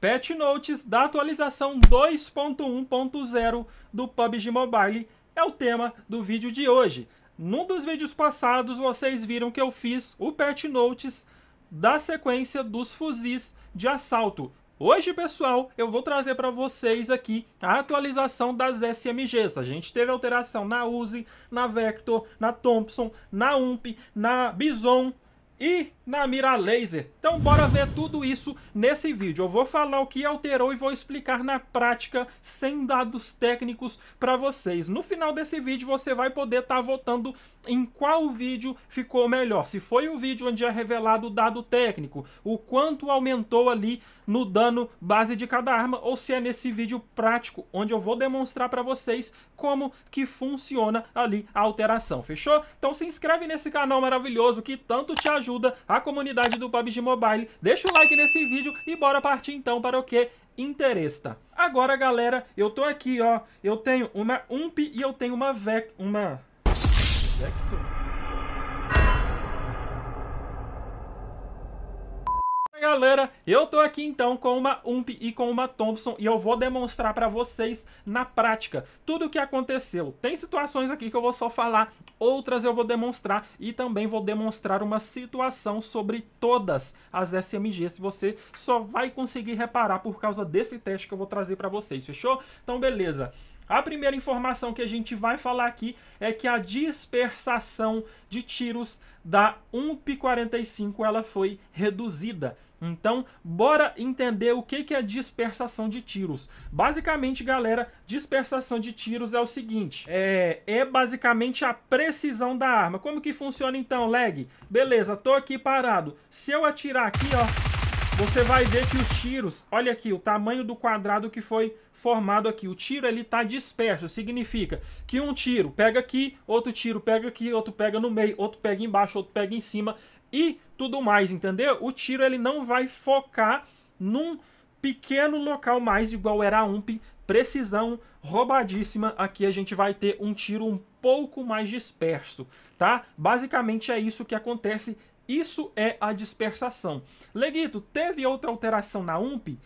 patch notes da atualização 2.1.0 do PUBG Mobile é o tema do vídeo de hoje. Num dos vídeos passados vocês viram que eu fiz o patch notes da sequência dos fuzis de assalto. Hoje, pessoal, eu vou trazer para vocês aqui a atualização das SMGs. A gente teve alteração na Uzi, na Vector, na Thompson, na UMP, na Bison, e na mira laser. Então bora ver tudo isso nesse vídeo. Eu vou falar o que alterou e vou explicar na prática, sem dados técnicos para vocês. No final desse vídeo você vai poder estar tá votando em qual vídeo ficou melhor. Se foi o vídeo onde é revelado o dado técnico, o quanto aumentou ali no dano base de cada arma, ou se é nesse vídeo prático, onde eu vou demonstrar para vocês como que funciona ali a alteração, fechou? Então se inscreve nesse canal maravilhoso que tanto te ajuda ajuda a comunidade do PUBG Mobile. Deixa o like nesse vídeo e bora partir então para o que interessa. Agora, galera, eu tô aqui, ó. Eu tenho uma UMP e eu tenho uma VEC... Uma... Vector? galera, eu tô aqui então com uma UMP e com uma Thompson e eu vou demonstrar pra vocês na prática tudo o que aconteceu. Tem situações aqui que eu vou só falar, outras eu vou demonstrar e também vou demonstrar uma situação sobre todas as SMGs. Você só vai conseguir reparar por causa desse teste que eu vou trazer pra vocês, fechou? Então beleza. A primeira informação que a gente vai falar aqui é que a dispersação de tiros da 1P45 ela foi reduzida. Então, bora entender o que é dispersação de tiros. Basicamente, galera, dispersação de tiros é o seguinte: é, é basicamente a precisão da arma. Como que funciona então, lag? Beleza, tô aqui parado. Se eu atirar aqui, ó, você vai ver que os tiros, olha aqui, o tamanho do quadrado que foi formado aqui. O tiro ele está disperso, significa que um tiro pega aqui, outro tiro pega aqui, outro pega no meio, outro pega embaixo, outro pega em cima e tudo mais, entendeu? O tiro ele não vai focar num pequeno local mais igual era a UMP, precisão roubadíssima. Aqui a gente vai ter um tiro um pouco mais disperso, tá? Basicamente é isso que acontece isso é a dispersação. Leguito, teve outra alteração na UMP?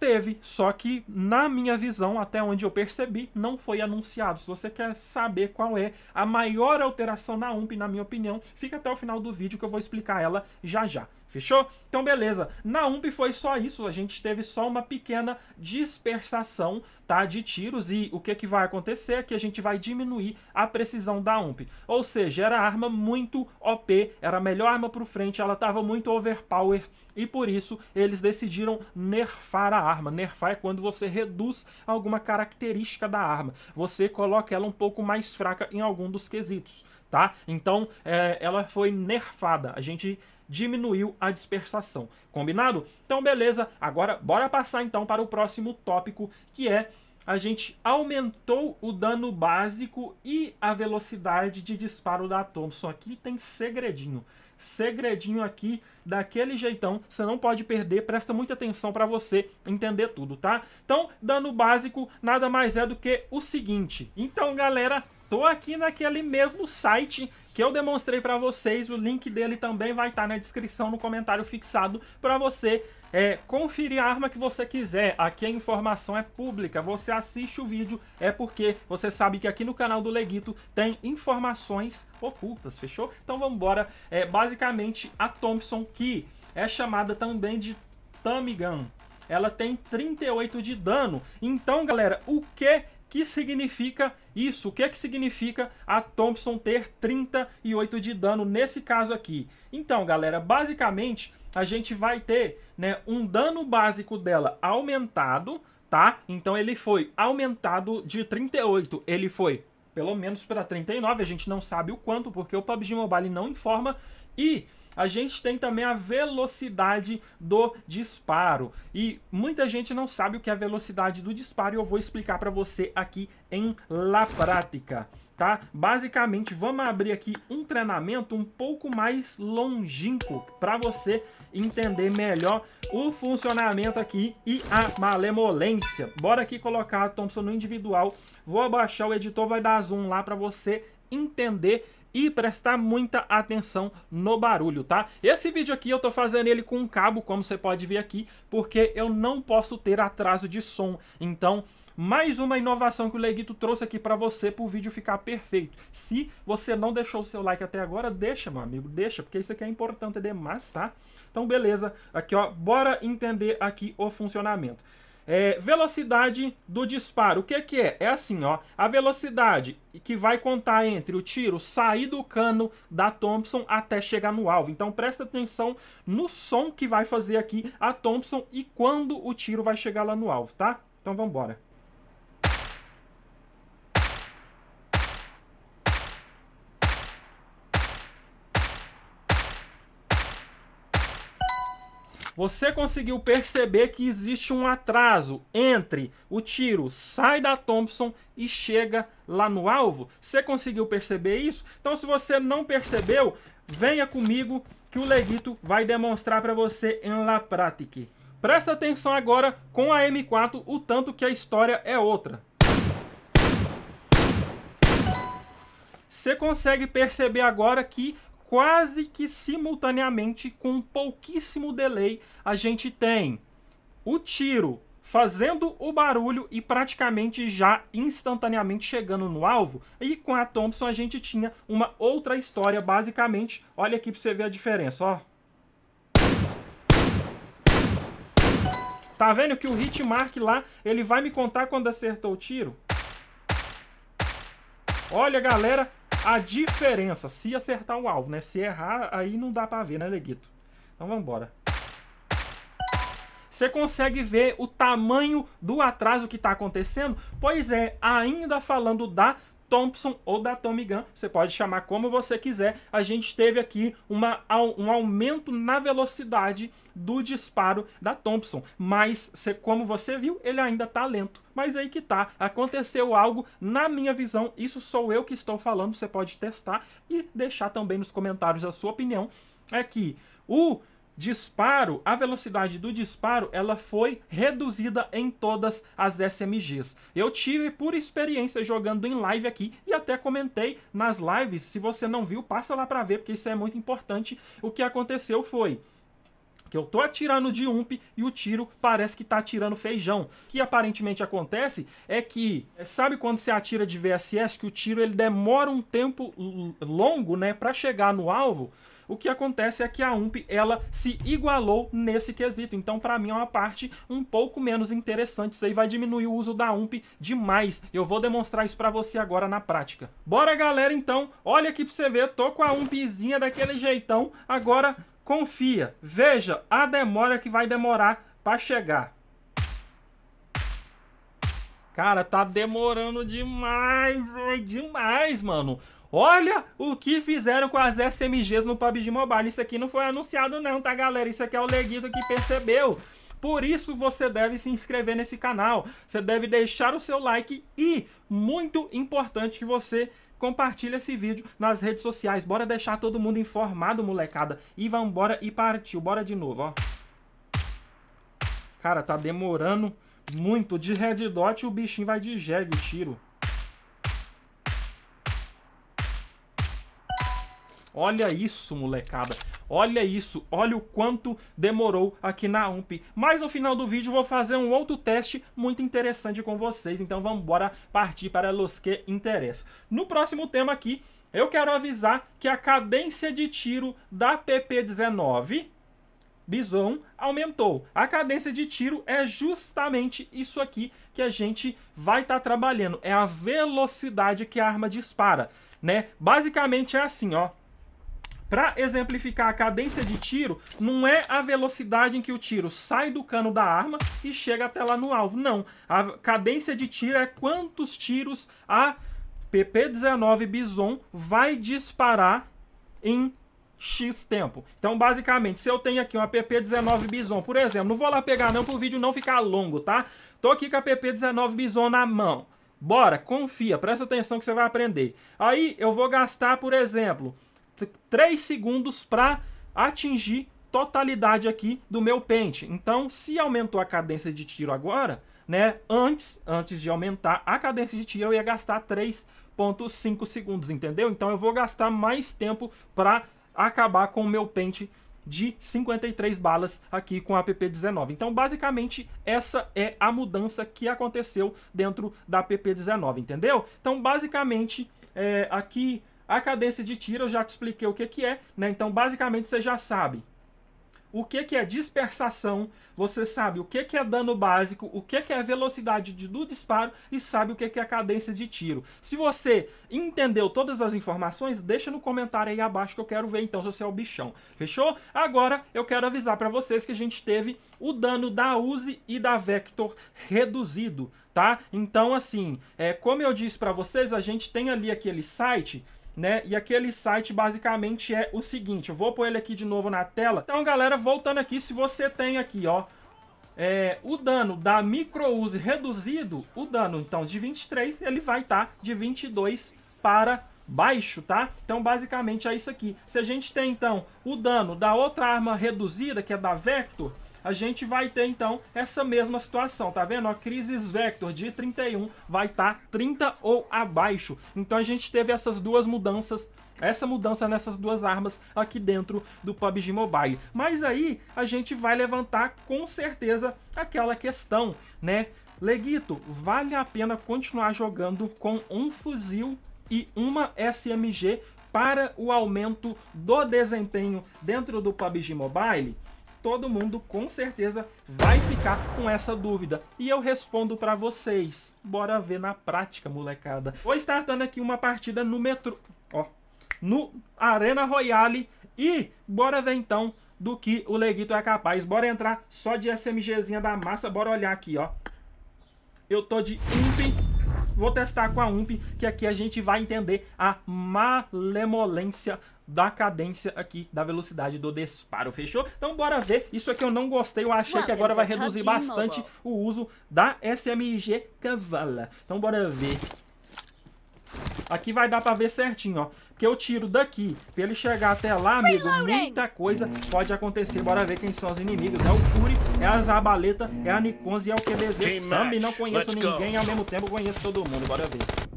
Teve, só que na minha visão, até onde eu percebi, não foi anunciado. Se você quer saber qual é a maior alteração na UMP, na minha opinião, fica até o final do vídeo que eu vou explicar ela já já. Fechou? Então, beleza. Na UMP foi só isso. A gente teve só uma pequena dispersação tá, de tiros. E o que, que vai acontecer é que a gente vai diminuir a precisão da UMP. Ou seja, era arma muito OP, era a melhor arma para frente, ela estava muito overpower. E por isso, eles decidiram nerfar a arma. Nerfar é quando você reduz alguma característica da arma. Você coloca ela um pouco mais fraca em algum dos quesitos, tá? Então, é, ela foi nerfada. A gente diminuiu a dispersação. Combinado? Então, beleza. Agora, bora passar então para o próximo tópico, que é a gente aumentou o dano básico e a velocidade de disparo da Thompson. Aqui tem segredinho. Segredinho aqui, daquele jeitão, você não pode perder, presta muita atenção para você entender tudo, tá? Então, dano básico nada mais é do que o seguinte. Então, galera, tô aqui naquele mesmo site que eu demonstrei para vocês. O link dele também vai estar tá na descrição, no comentário fixado, para você é, conferir a arma que você quiser. Aqui a informação é pública. Você assiste o vídeo é porque você sabe que aqui no canal do Leguito tem informações ocultas, fechou? Então vamos embora. É, basicamente, a Thompson, que é chamada também de Tamigan. Ela tem 38 de dano. Então, galera, o que que significa isso? O que é que significa a Thompson ter 38 de dano nesse caso aqui? Então, galera, basicamente a gente vai ter né, um dano básico dela aumentado, tá? Então ele foi aumentado de 38, ele foi pelo menos para 39, a gente não sabe o quanto, porque o PUBG Mobile não informa, e a gente tem também a velocidade do disparo. E muita gente não sabe o que é a velocidade do disparo e eu vou explicar para você aqui em La Prática. Tá? Basicamente, vamos abrir aqui um treinamento um pouco mais longínquo para você entender melhor o funcionamento aqui e a malemolência. Bora aqui colocar a Thompson no individual. Vou abaixar o editor, vai dar zoom lá para você entender e prestar muita atenção no barulho, tá? Esse vídeo aqui eu tô fazendo ele com um cabo, como você pode ver aqui, porque eu não posso ter atraso de som. Então, mais uma inovação que o Leguito trouxe aqui para você para o vídeo ficar perfeito. Se você não deixou o seu like até agora, deixa, meu amigo, deixa, porque isso aqui é importante demais, tá? Então, beleza. Aqui, ó, bora entender aqui o funcionamento. É, velocidade do disparo. O que, que é? É assim, ó. A velocidade que vai contar entre o tiro sair do cano da Thompson até chegar no alvo. Então presta atenção no som que vai fazer aqui a Thompson e quando o tiro vai chegar lá no alvo, tá? Então vamos embora. você conseguiu perceber que existe um atraso entre o tiro sai da Thompson e chega lá no alvo? Você conseguiu perceber isso? Então, se você não percebeu, venha comigo que o Leguito vai demonstrar para você em La Pratique. Presta atenção agora com a M4, o tanto que a história é outra. Você consegue perceber agora que quase que simultaneamente, com pouquíssimo delay, a gente tem o tiro fazendo o barulho e praticamente já instantaneamente chegando no alvo. E com a Thompson a gente tinha uma outra história, basicamente. Olha aqui para você ver a diferença, ó. Tá vendo que o hitmark lá, ele vai me contar quando acertou o tiro? Olha, galera, a diferença, se acertar o alvo, né? Se errar, aí não dá pra ver, né, Leguito? Então vamos embora. Você consegue ver o tamanho do atraso que está acontecendo? Pois é, ainda falando da Thompson ou da Tommy Gun, você pode chamar como você quiser. A gente teve aqui uma, um aumento na velocidade do disparo da Thompson, mas como você viu, ele ainda está lento. Mas aí que tá, aconteceu algo na minha visão, isso sou eu que estou falando, você pode testar e deixar também nos comentários a sua opinião. É que o disparo, a velocidade do disparo, ela foi reduzida em todas as SMGs. Eu tive por experiência jogando em live aqui e até comentei nas lives, se você não viu, passa lá para ver, porque isso é muito importante. O que aconteceu foi que eu tô atirando de ump e o tiro parece que tá atirando feijão. O que aparentemente acontece é que, é, sabe quando você atira de VSS que o tiro ele demora um tempo longo, né, para chegar no alvo? O que acontece é que a UMP ela se igualou nesse quesito. Então, para mim, é uma parte um pouco menos interessante. Isso aí vai diminuir o uso da UMP demais. Eu vou demonstrar isso para você agora na prática. Bora, galera, então. Olha aqui para você ver. Tô com a UMPzinha daquele jeitão. Agora, confia. Veja a demora que vai demorar para chegar. Cara, tá demorando demais, velho. Demais, mano. Olha o que fizeram com as SMGs no PUBG Mobile. Isso aqui não foi anunciado não, tá, galera? Isso aqui é o Leguito que percebeu. Por isso você deve se inscrever nesse canal. Você deve deixar o seu like e, muito importante, que você compartilha esse vídeo nas redes sociais. Bora deixar todo mundo informado, molecada. E vambora e partiu. Bora de novo, ó. Cara, tá demorando muito. De red dot o bichinho vai de jegue o tiro. Olha isso, molecada. Olha isso. Olha o quanto demorou aqui na UMP. Mas no final do vídeo vou fazer um outro teste muito interessante com vocês. Então vamos embora partir para os que interessa. No próximo tema aqui, eu quero avisar que a cadência de tiro da PP-19 Bison aumentou. A cadência de tiro é justamente isso aqui que a gente vai estar tá trabalhando. É a velocidade que a arma dispara, né? Basicamente é assim, ó. Para exemplificar a cadência de tiro, não é a velocidade em que o tiro sai do cano da arma e chega até lá no alvo. Não. A cadência de tiro é quantos tiros a PP-19 Bison vai disparar em X tempo. Então, basicamente, se eu tenho aqui uma PP-19 Bison, por exemplo, não vou lá pegar não para o vídeo não ficar longo, tá? Tô aqui com a PP-19 Bison na mão. Bora, confia, presta atenção que você vai aprender. Aí eu vou gastar, por exemplo, 3 segundos para atingir totalidade aqui do meu pente. Então, se aumentou a cadência de tiro agora, né, antes, antes de aumentar a cadência de tiro, eu ia gastar 3.5 segundos, entendeu? Então eu vou gastar mais tempo para acabar com o meu pente de 53 balas aqui com a PP-19. Então, basicamente, essa é a mudança que aconteceu dentro da PP-19, entendeu? Então, basicamente, é, aqui a cadência de tiro eu já te expliquei o que, que é, né? Então, basicamente, você já sabe o que, que é dispersação, você sabe o que, que é dano básico, o que, que é velocidade do disparo e sabe o que, que é cadência de tiro. Se você entendeu todas as informações, deixa no comentário aí abaixo que eu quero ver então se você é o bichão. Fechou? Agora eu quero avisar para vocês que a gente teve o dano da Uzi e da Vector reduzido, tá? Então assim, é, como eu disse para vocês, a gente tem ali aquele site né? E aquele site basicamente é o seguinte, eu vou pôr ele aqui de novo na tela. Então, galera, voltando aqui, se você tem aqui, ó, é, o dano da microuse reduzido, o dano, então, de 23, ele vai estar tá de 22 para baixo, tá? Então, basicamente, é isso aqui. Se a gente tem, então, o dano da outra arma reduzida, que é da Vector, a gente vai ter então essa mesma situação, tá vendo? A Crisis Vector de 31 vai estar tá 30 ou abaixo. Então a gente teve essas duas mudanças essa mudança nessas duas armas aqui dentro do PUBG Mobile. Mas aí a gente vai levantar com certeza aquela questão, né? Leguito, vale a pena continuar jogando com um fuzil e uma SMG para o aumento do desempenho dentro do PUBG Mobile? todo mundo com certeza vai ficar com essa dúvida. E eu respondo para vocês. Bora ver na prática, molecada. Vou estar dando aqui uma partida no metrô... Ó, no Arena Royale. E bora ver então do que o Leguito é capaz. Bora entrar só de SMGzinha da massa. Bora olhar aqui, ó. Eu tô de Imp. Vou testar com a UMP, que aqui a gente vai entender a malemolência da cadência aqui, da velocidade do disparo, fechou? Então bora ver, isso aqui eu não gostei, eu achei que agora é vai reduzir bastante o uso da SMG Cavala. Então bora ver. Aqui vai dar pra ver certinho, ó. Porque eu tiro daqui. Pra ele chegar até lá, amigo, muita coisa pode acontecer. Bora ver quem são os inimigos. É o Fury, é a Zabaleta, é a e é o QBZ e Não conheço ninguém, ao mesmo tempo conheço todo mundo. Bora ver.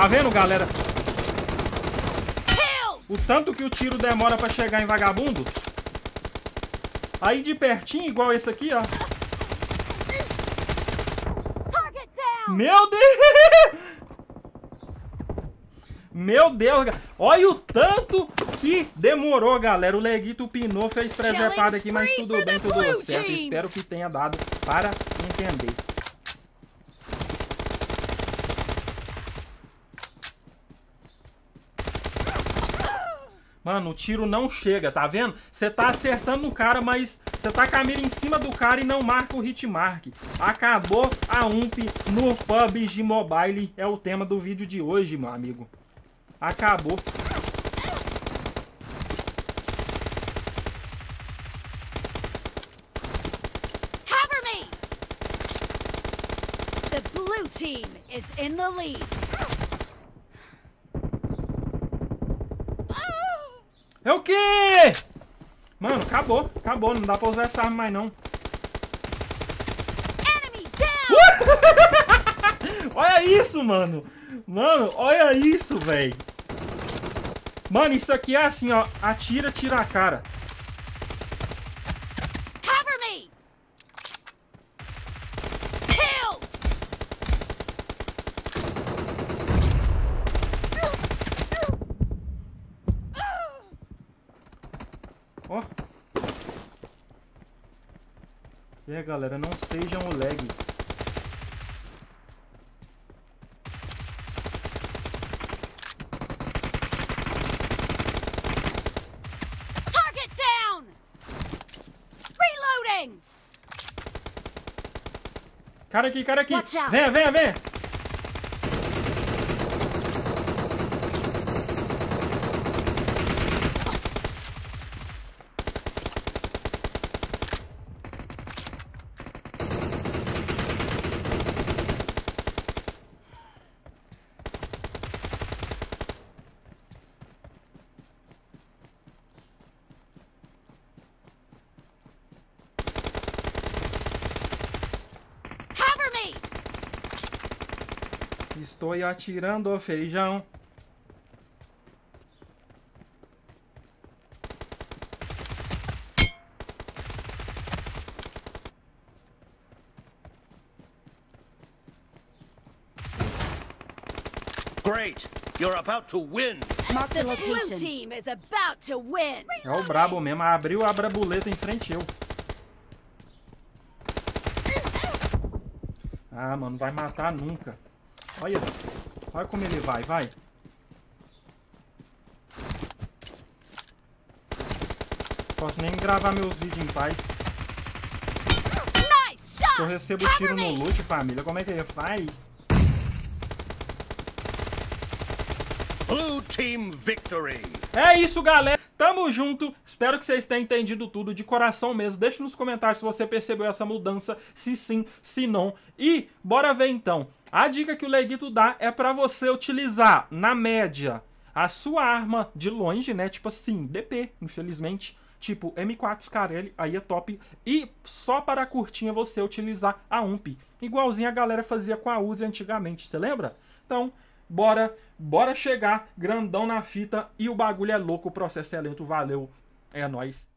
Tá vendo, galera? O tanto que o tiro demora pra chegar em vagabundo. Aí de pertinho, igual esse aqui, ó. Meu Deus! Meu Deus, olha o tanto que demorou, galera. O Leguito pinou, fez preservado aqui, mas tudo bem, tudo certo. Espero que tenha dado para entender. Mano, o tiro não chega, tá vendo? Você tá acertando o cara, mas você tá com a mira em cima do cara e não marca o hitmark. Acabou a UMP no PUBG Mobile. É o tema do vídeo de hoje, meu amigo. Acabou. Cover me! The blue team is in the lead. É o quê? Mano, acabou. Acabou. Não dá pra usar essa arma mais, não. olha isso, mano. Mano, olha isso, velho. Mano, isso aqui é assim, ó. Atira, tira a cara. Ó. E é, galera, não sejam o lag. Target down! Reloading! Cara aqui, cara aqui! Vem, vem, vem. Estou atirando o feijão. Great! You're about to win! Mark the location. team is about to win! É o brabo mesmo, abriu a brabuleta em frente eu. Ah, mano, vai matar nunca. Olha. Olha como ele vai, vai. Posso nem gravar meus vídeos em paz. Eu recebo tiro no loot, família. Como é que ele faz? Blue Team Victory. É isso, galera. Tamo junto. Espero que vocês tenham entendido tudo de coração mesmo. Deixa nos comentários se você percebeu essa mudança, se sim, se não. E bora ver então. A dica que o Leguito dá é para você utilizar, na média, a sua arma de longe, né? Tipo assim, DP, infelizmente. Tipo M4 Scarelli, aí é top. E só para a curtinha você utilizar a UMP. Igualzinho a galera fazia com a Uzi antigamente, você lembra? Então, bora, bora chegar grandão na fita. E o bagulho é louco, o processo é lento, valeu, é nóis.